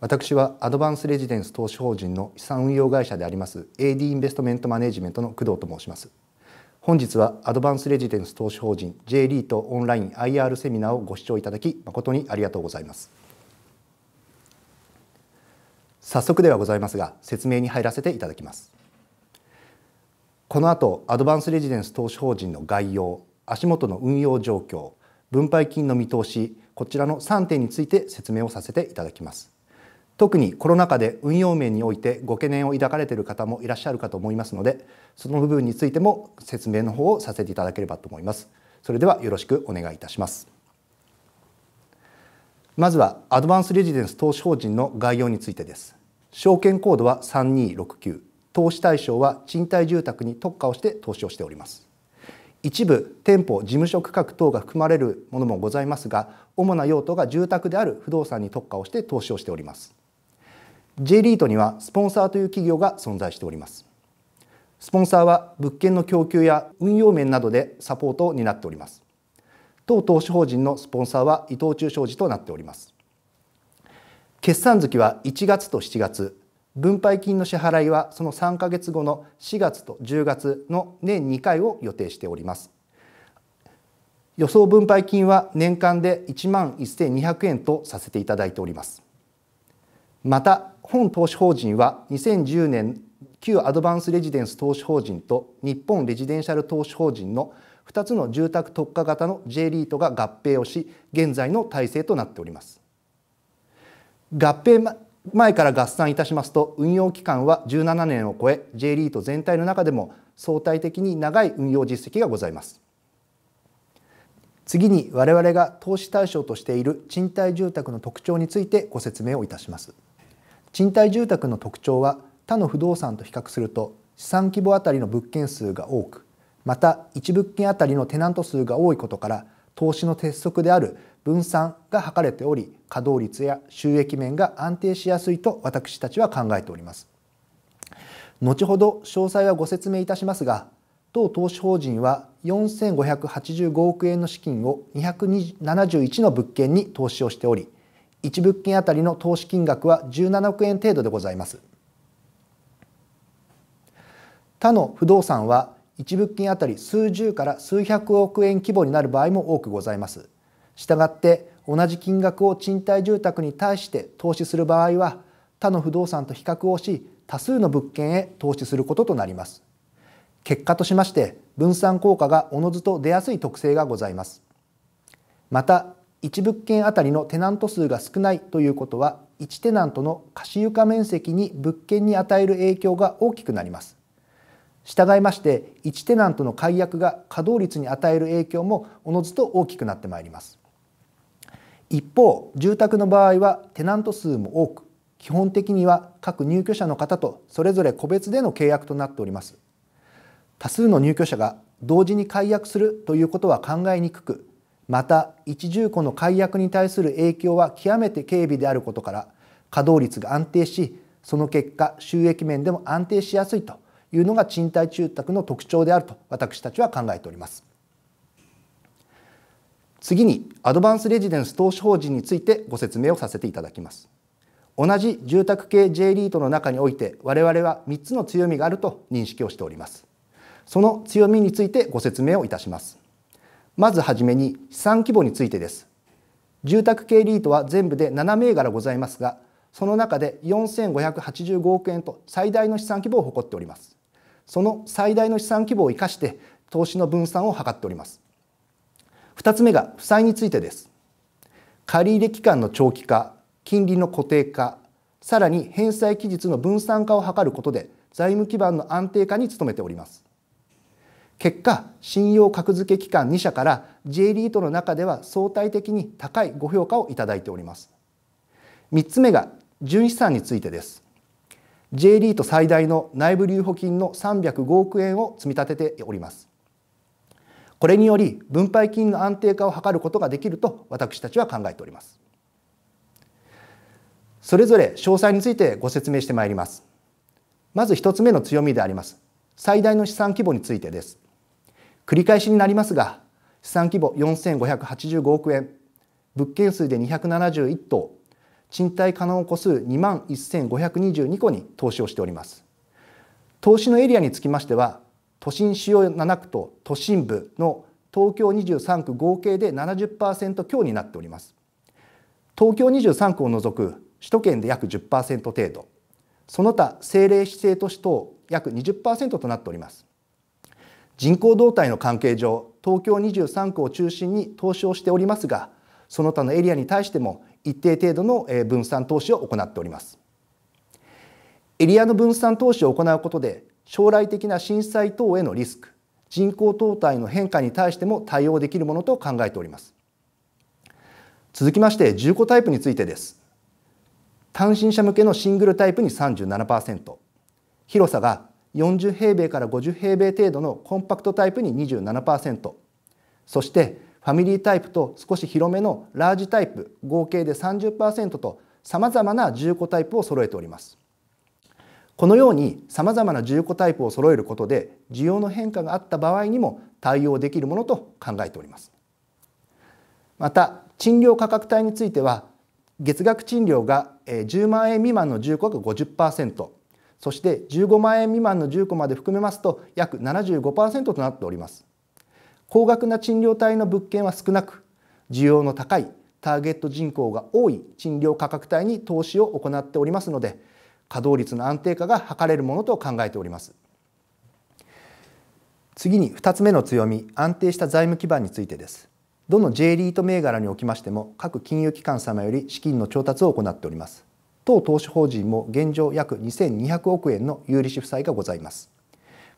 私はアドバンスレジデンス投資法人の資産運用会社であります AD インベストメントマネジメントの工藤と申します本日はアドバンスレジデンス投資法人 J リートオンライン IR セミナーをご視聴いただき誠にありがとうございます早速ではございますが説明に入らせていただきますこの後アドバンスレジデンス投資法人の概要足元の運用状況分配金の見通しこちらの3点について説明をさせていただきます特にコロナ禍で運用面においてご懸念を抱かれている方もいらっしゃるかと思いますのでその部分についても説明の方をさせていただければと思いますそれではよろしくお願いいたしますまずはアドバンスレジデンス投資法人の概要についてです証券コードは3269投資対象は賃貸住宅に特化をして投資をしております一部店舗事務所区画等が含まれるものもございますが主な用途が住宅である不動産に特化をして投資をしております J リートにはスポンサーという企業が存在しておりますスポンサーは物件の供給や運用面などでサポートを担っております当投資法人のスポンサーは伊藤忠商事となっております決算月は1月と7月分配金の支払いはその3ヶ月後の4月と10月の年2回を予定しております予想分配金は年間で1万1200円とさせていただいておりますまた本投資法人は2010年旧アドバンスレジデンス投資法人と日本レジデンシャル投資法人の2つの住宅特化型の J リートが合併をし現在の体制となっております合併前から合算いたしますと運用期間は17年を超え J リート全体の中でも相対的に長い運用実績がございます次に我々が投資対象としている賃貸住宅の特徴についてご説明をいたします賃貸住宅の特徴は他の不動産と比較すると資産規模あたりの物件数が多くまた1物件あたりのテナント数が多いことから投資の鉄則である分散が図れており稼働率や収益面が安定しやすいと私たちは考えております後ほど詳細はご説明いたしますが当投資法人は4585億円の資金を271の物件に投資をしており1物件あたりの投資金額は17億円程度でございます他の不動産は1物件あたり数十から数百億円規模になる場合も多くございますしたがって同じ金額を賃貸住宅に対して投資する場合は他の不動産と比較をし多数の物件へ投資することとなります結果としまして分散効果がおのずと出やすい特性がございますまた1物件あたりのテナント数が少ないということは1テナントの貸し床面積に物件に与える影響が大きくなります従いまして1テナントの解約が稼働率に与える影響もおのずと大きくなってまいります一方住宅の場合はテナント数も多く基本的には各入居者の方とそれぞれ個別での契約となっております多数の入居者が同時に解約するということは考えにくくまた一重庫の解約に対する影響は極めて軽微であることから稼働率が安定しその結果収益面でも安定しやすいというのが賃貸住宅の特徴であると私たちは考えております次にアドバンスレジデンス投資法人についてご説明をさせていただきます同じ住宅系 J リートの中において我々は3つの強みがあると認識をしておりますその強みについてご説明をいたしますまずはじめに資産規模についてです。住宅系リートは全部で7銘柄ございますが、その中で4585億円と最大の資産規模を誇っております。その最大の資産規模を生かして投資の分散を図っております。2つ目が負債についてです。借入期間の長期化、金利の固定化、さらに返済期日の分散化を図ることで財務基盤の安定化に努めております。結果信用格付け機関2社から J リートの中では相対的に高いご評価をいただいております3つ目が純資産についてです J リート最大の内部留保金の305億円を積み立てておりますこれにより分配金の安定化を図ることができると私たちは考えておりますそれぞれ詳細についてご説明してまいりますまず1つ目の強みであります最大の資産規模についてです繰り返しになりますが資産規模4585億円物件数で271棟賃貸可能個数2万1522個に投資をしております投資のエリアにつきましては都心主要7区と都心部の東京23区合計で70%強になっております東京23区を除く首都圏で約10%程度その他政令指定都市等約20%となっております人口動態の関係上東京23区を中心に投資をしておりますがその他のエリアに対しても一定程度の分散投資を行っておりますエリアの分散投資を行うことで将来的な震災等へのリスク人口動態の変化に対しても対応できるものと考えております続きまして重5タイプについてです単身者向けのシングルタイプに37%広さが40平米から50平米程度のコンパクトタイプに27%そしてファミリータイプと少し広めのラージタイプ合計で30%とさまざまな重戸タイプを揃えております。このようにさまざまな重戸タイプを揃えることで需要の変化があった場合にも対応できるものと考えております。また賃料価格帯については月額賃料が10万円未満の住戸が50%。そして15万円未満の住戸まで含めますと約75%となっております高額な賃料帯の物件は少なく需要の高いターゲット人口が多い賃料価格帯に投資を行っておりますので稼働率の安定化が図れるものと考えております次に2つ目の強み安定した財務基盤についてですどの J リート銘柄におきましても各金融機関様より資金の調達を行っております当投資法人も現状約2200億円の有利子負債がございます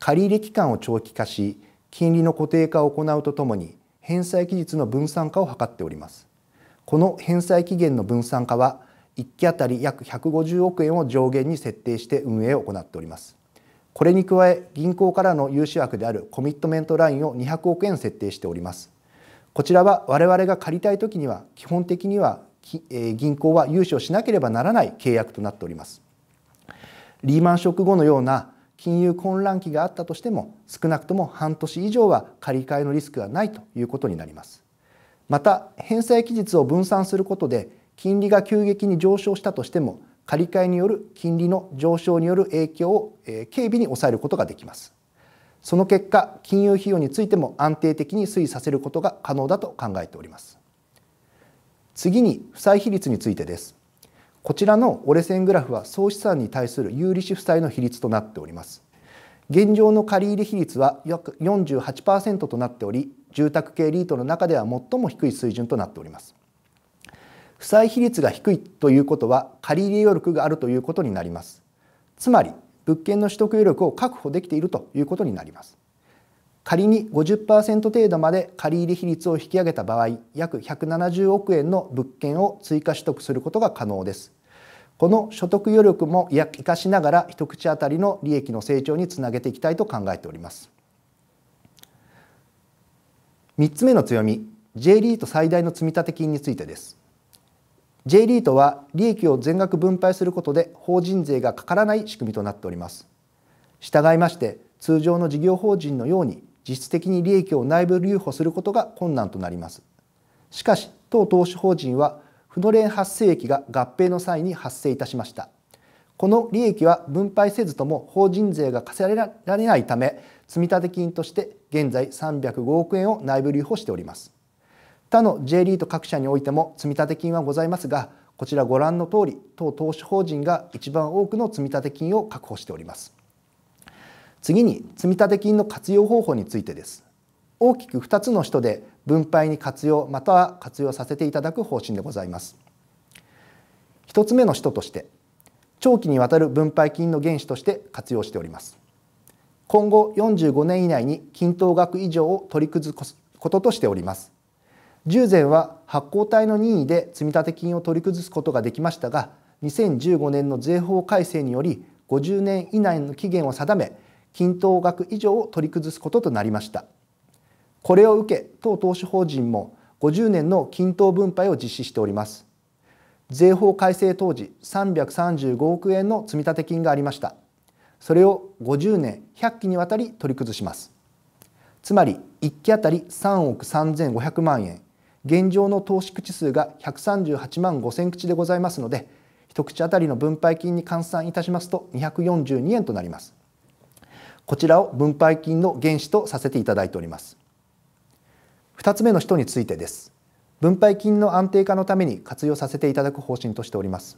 借入期間を長期化し金利の固定化を行うとともに返済期日の分散化を図っておりますこの返済期限の分散化は1期あたり約150億円を上限に設定して運営を行っておりますこれに加え銀行からの融資枠であるコミットメントラインを200億円設定しておりますこちらは我々が借りたい時には基本的には銀行は融資をしなければならない契約となっておりますリーマンショック後のような金融混乱期があったとしても少なくとも半年以上は借り換えのリスクがないということになりますまた返済期日を分散することで金利が急激に上昇したとしても借り換えによる金利の上昇による影響を軽微に抑えることができますその結果金融費用についても安定的に推移させることが可能だと考えております次に負債比率についてですこちらの折れ線グラフは総資産に対する有利子負債の比率となっております現状の借入比率は約48%となっており住宅系リートの中では最も低い水準となっております負債比率が低いということは借入余力があるということになりますつまり物件の取得余力を確保できているということになります仮に50%程度まで借入比率を引き上げた場合約170億円の物件を追加取得することが可能ですこの所得余力も生かしながら一口当たりの利益の成長につなげていきたいと考えております3つ目の強み J リート最大の積立金についてです J リートは利益を全額分配することで法人税がかからない仕組みとなっております従いまして通常の事業法人のように実質的に利益を内部留保することが困難となります。しかし、当投資法人は、不の連発生益が合併の際に発生いたしました。この利益は分配せずとも法人税が課せられないため、積立金として現在305億円を内部留保しております。他の J リート各社においても積立金はございますが、こちらご覧の通り、当投資法人が一番多くの積立金を確保しております。次に積立金の活用方法についてです大きく2つの人で分配に活用または活用させていただく方針でございます1つ目の人として長期にわたる分配金の原資として活用しております今後45年以内に均等額以上を取り崩すこととしております従前は発行体の任意で積立金を取り崩すことができましたが2015年の税法改正により50年以内の期限を定め均等額以上を取り崩すこととなりましたこれを受け当投資法人も50年の均等分配を実施しております税法改正当時335億円の積立金がありましたそれを50年100期にわたり取り崩しますつまり1期あたり3億3500万円現状の投資口数が138万5000口でございますので一口あたりの分配金に換算いたしますと242円となりますこちらを分配金の原資とさせていただいております2つ目の人についてです分配金の安定化のために活用させていただく方針としております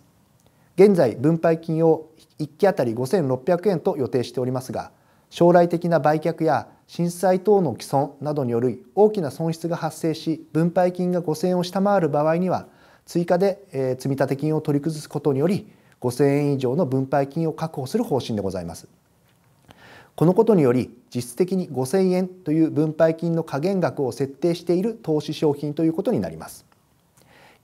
現在分配金を1期あたり5600円と予定しておりますが将来的な売却や震災等の既存などによる大きな損失が発生し分配金が5000円を下回る場合には追加で、え積立金を取り崩すことにより5000円以上の分配金を確保する方針でございますこのことにより実質的に5000円という分配金の下限額を設定している投資商品ということになります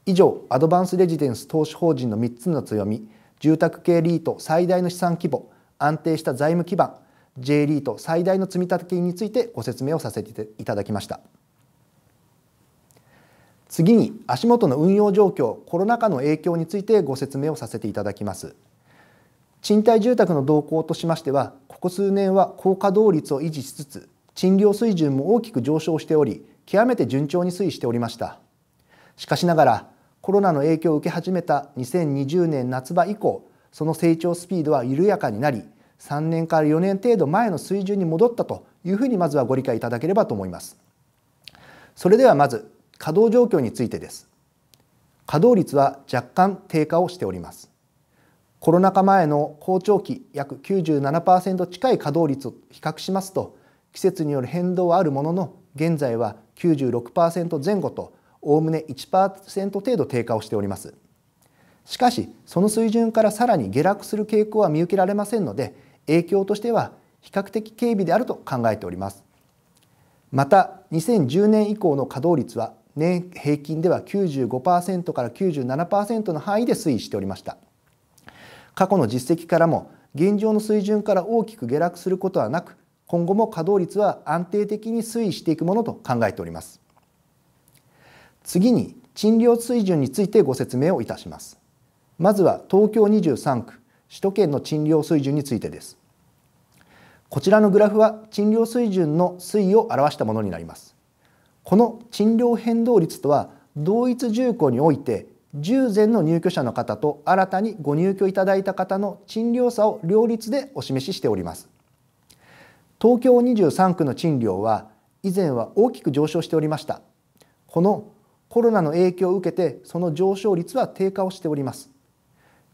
以上アドバンスレジデンス投資法人の3つの強み住宅系リート最大の資産規模安定した財務基盤 J リート最大の積立金についてご説明をさせていただきました次に足元の運用状況コロナ禍の影響についてご説明をさせていただきます。賃貸住宅の動向としましてはここ数年は高稼働率を維持しつつ賃料水準も大きく上昇しており極めて順調に推移しておりましたしかしながらコロナの影響を受け始めた2020年夏場以降その成長スピードは緩やかになり3年から4年程度前の水準に戻ったというふうにまずはご理解いただければと思いますそれではまず稼働状況についてです稼働率は若干低下をしておりますコロナ禍前の好調期約97%近い稼働率を比較しますと季節による変動はあるものの現在は96%前後とおおむね1%程度低下をしておりますしかしその水準からさらに下落する傾向は見受けられませんので影響としては比較的軽微であると考えておりますまた2010年以降の稼働率は年平均では95%から97%の範囲で推移しておりました。過去の実績からも現状の水準から大きく下落することはなく今後も稼働率は安定的に推移していくものと考えております次に賃料水準についてご説明をいたしますまずは東京23区首都圏の賃料水準についてですこちらのグラフは賃料水準の推移を表したものになりますこの賃料変動率とは同一重工において従前の入居者の方と新たにご入居いただいた方の賃料差を両立でお示ししております東京23区の賃料は以前は大きく上昇しておりましたこのコロナの影響を受けてその上昇率は低下をしております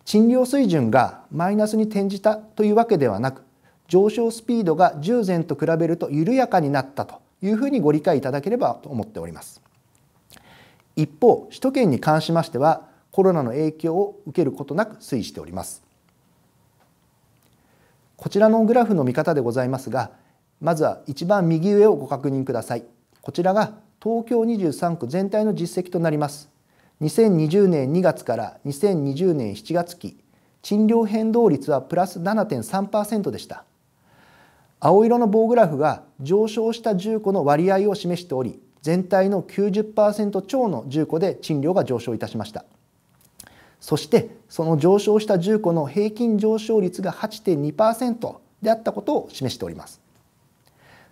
賃料水準がマイナスに転じたというわけではなく上昇スピードが従前と比べると緩やかになったというふうにご理解いただければと思っております一方首都圏に関しましてはコロナの影響を受けることなく推移しておりますこちらのグラフの見方でございますがまずは一番右上をご確認くださいこちらが東京23区全体の実績となります2020年2月から2020年7月期賃料変動率はプラス7.3%でした青色の棒グラフが上昇した10個の割合を示しており全体の90%超の住戸で賃料が上昇いたしましたそしてその上昇した住戸の平均上昇率が8.2%であったことを示しております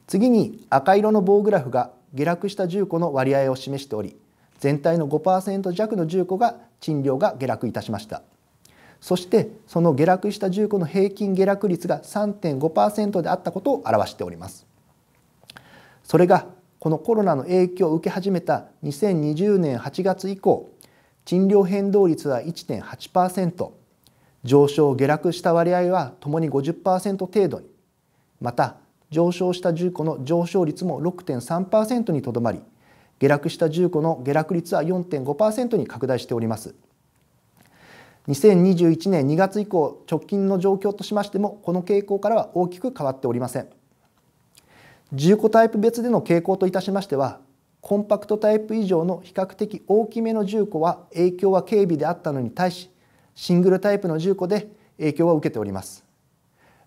次に赤色の棒グラフが下落した住戸の割合を示しており全体の5%弱の住戸が賃料が下落いたしましたそしてその下落した住戸の平均下落率が3.5%であったことを表しておりますそれがこのコロナの影響を受け始めた2020年8月以降賃料変動率は1.8%上昇下落した割合はともに50%程度にまた上昇した住戸の上昇率も6.3%にとどまり下落した住戸の下落率は4.5%に拡大しております2021年2月以降直近の状況としましてもこの傾向からは大きく変わっておりません15タイプ別での傾向といたしましてはコンパクトタイプ以上の比較的大きめの重庫は影響は軽微であったのに対しシングルタイプの重庫で影響は受けております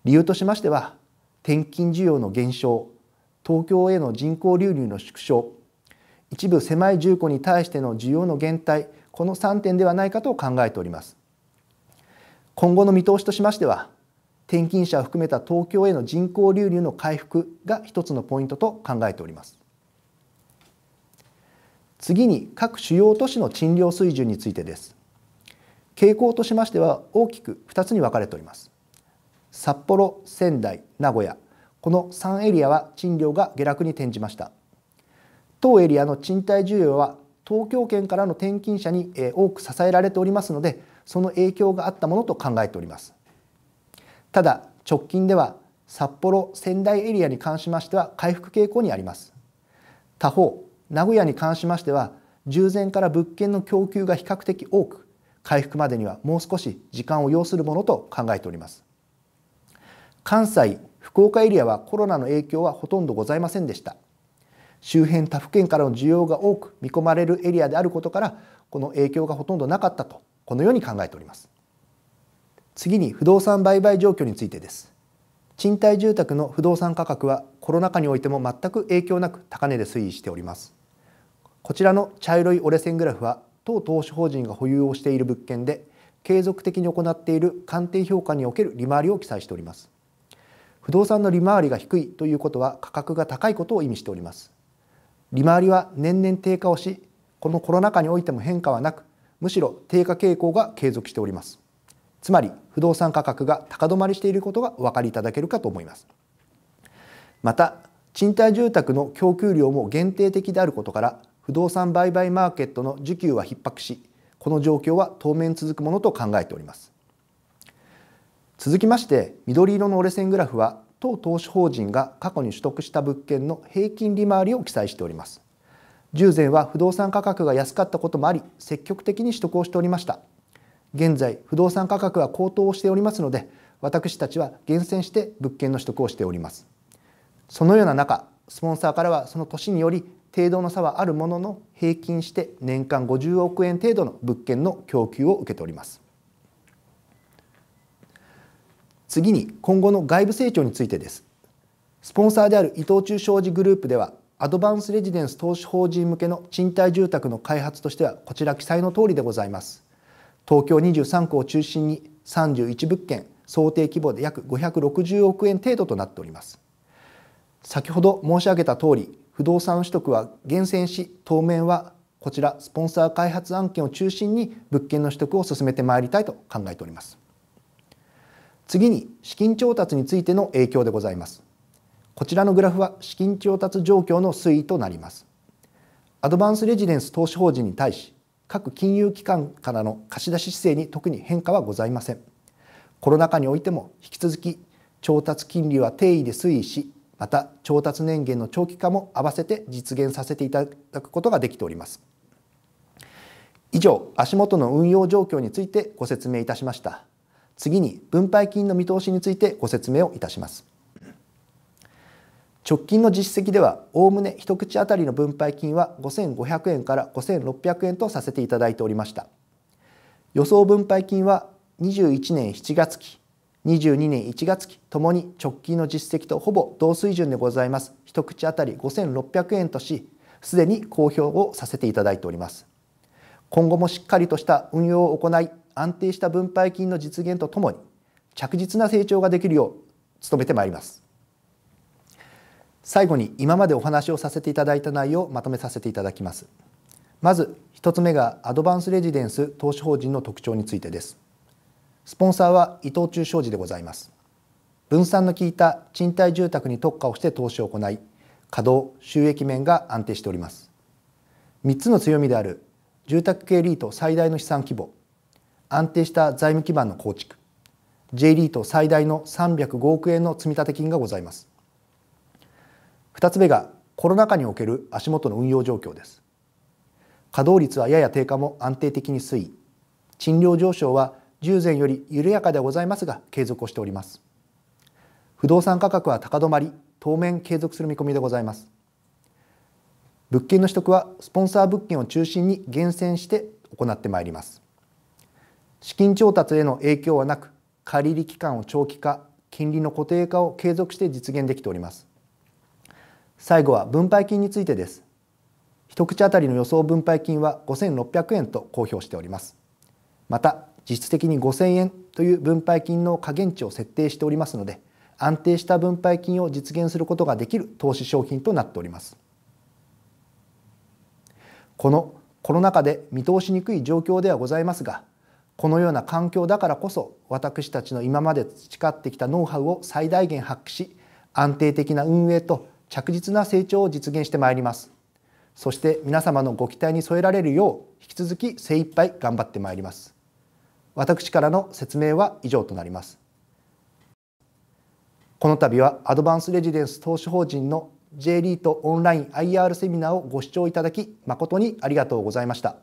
理由としましては転勤需要の減少東京への人口流入の縮小一部狭い重庫に対しての需要の減退この3点ではないかと考えております今後の見通しとしましては転勤者を含めた東京への人口流入の回復が一つのポイントと考えております次に各主要都市の賃料水準についてです傾向としましては大きく2つに分かれております札幌仙台名古屋この3エリアは賃料が下落に転じました当エリアの賃貸需要は東京圏からの転勤者に多く支えられておりますのでその影響があったものと考えておりますただ直近では札幌仙台エリアに関しましては回復傾向にあります他方名古屋に関しましては従前から物件の供給が比較的多く回復までにはもう少し時間を要するものと考えております関西福岡エリアはコロナの影響はほとんどございませんでした周辺他府県からの需要が多く見込まれるエリアであることからこの影響がほとんどなかったとこのように考えております次に不動産売買状況についてです賃貸住宅の不動産価格はコロナ禍においても全く影響なく高値で推移しておりますこちらの茶色い折れ線グラフは当投資法人が保有をしている物件で継続的に行っている鑑定評価における利回りを記載しております不動産の利回りが低いということは価格が高いことを意味しております利回りは年々低下をしこのコロナ禍においても変化はなくむしろ低下傾向が継続しておりますつまり不動産価格が高止まりしていることがお分かりいただけるかと思います。また賃貸住宅の供給量も限定的であることから不動産売買マーケットの需給は逼迫しこの状況は当面続くものと考えております続きまして緑色の折れ線グラフは当投資法人が過去に取得した物件の平均利回りを記載しております従前は不動産価格が安かったこともあり積極的に取得をしておりました現在不動産価格は高騰しておりますので私たちは厳選して物件の取得をしておりますそのような中スポンサーからはその年により程度の差はあるものの平均して年間50億円程度の物件の供給を受けております次に今後の外部成長についてですスポンサーである伊藤忠商事グループではアドバンスレジデンス投資法人向けの賃貸住宅の開発としてはこちら記載の通りでございます東京23区を中心に31物件想定規模で約560億円程度となっております先ほど申し上げた通り不動産取得は厳選し当面はこちらスポンサー開発案件を中心に物件の取得を進めてまいりたいと考えております次に資金調達についての影響でございますこちらのグラフは資金調達状況の推移となりますアドバンスレジデンス投資法人に対し各金融機関からの貸し出し姿勢に特に変化はございませんコロナ禍においても引き続き調達金利は低位で推移しまた調達年限の長期化も合わせて実現させていただくことができております以上足元の運用状況についてご説明いたしました次に分配金の見通しについてご説明をいたします直近の実績ではおおむね一口当たりの分配金は5500円から5600円とさせていただいておりました予想分配金は21年7月期22年1月期ともに直近の実績とほぼ同水準でございます一口当たり5600円としすでに公表をさせていただいております今後もしっかりとした運用を行い安定した分配金の実現とともに着実な成長ができるよう努めてまいります最後に今までお話をさせていただいた内容をまとめさせていただきますまず1つ目がアドバンスレジデンス投資法人の特徴についてですスポンサーは伊藤忠商事でございます分散の効いた賃貸住宅に特化をして投資を行い稼働収益面が安定しております3つの強みである住宅系リート最大の資産規模安定した財務基盤の構築 J リート最大の305億円の積立金がございます2つ目がコロナ禍における足元の運用状況です稼働率はやや低下も安定的に推移賃料上昇は従前より緩やかではございますが継続をしております不動産価格は高止まり当面継続する見込みでございます物件の取得はスポンサー物件を中心に厳選して行ってまいります資金調達への影響はなく借入期間を長期化金利の固定化を継続して実現できております最後は分配金についてです一口当たりの予想分配金は5600円と公表しておりますまた実質的に5000円という分配金の下限値を設定しておりますので安定した分配金を実現することができる投資商品となっておりますこのコロナ禍で見通しにくい状況ではございますがこのような環境だからこそ私たちの今まで培ってきたノウハウを最大限発揮し安定的な運営と着実な成長を実現してまいりますそして皆様のご期待に添えられるよう引き続き精一杯頑張ってまいります私からの説明は以上となりますこの度はアドバンスレジデンス投資法人の J リートオンライン IR セミナーをご視聴いただき誠にありがとうございました。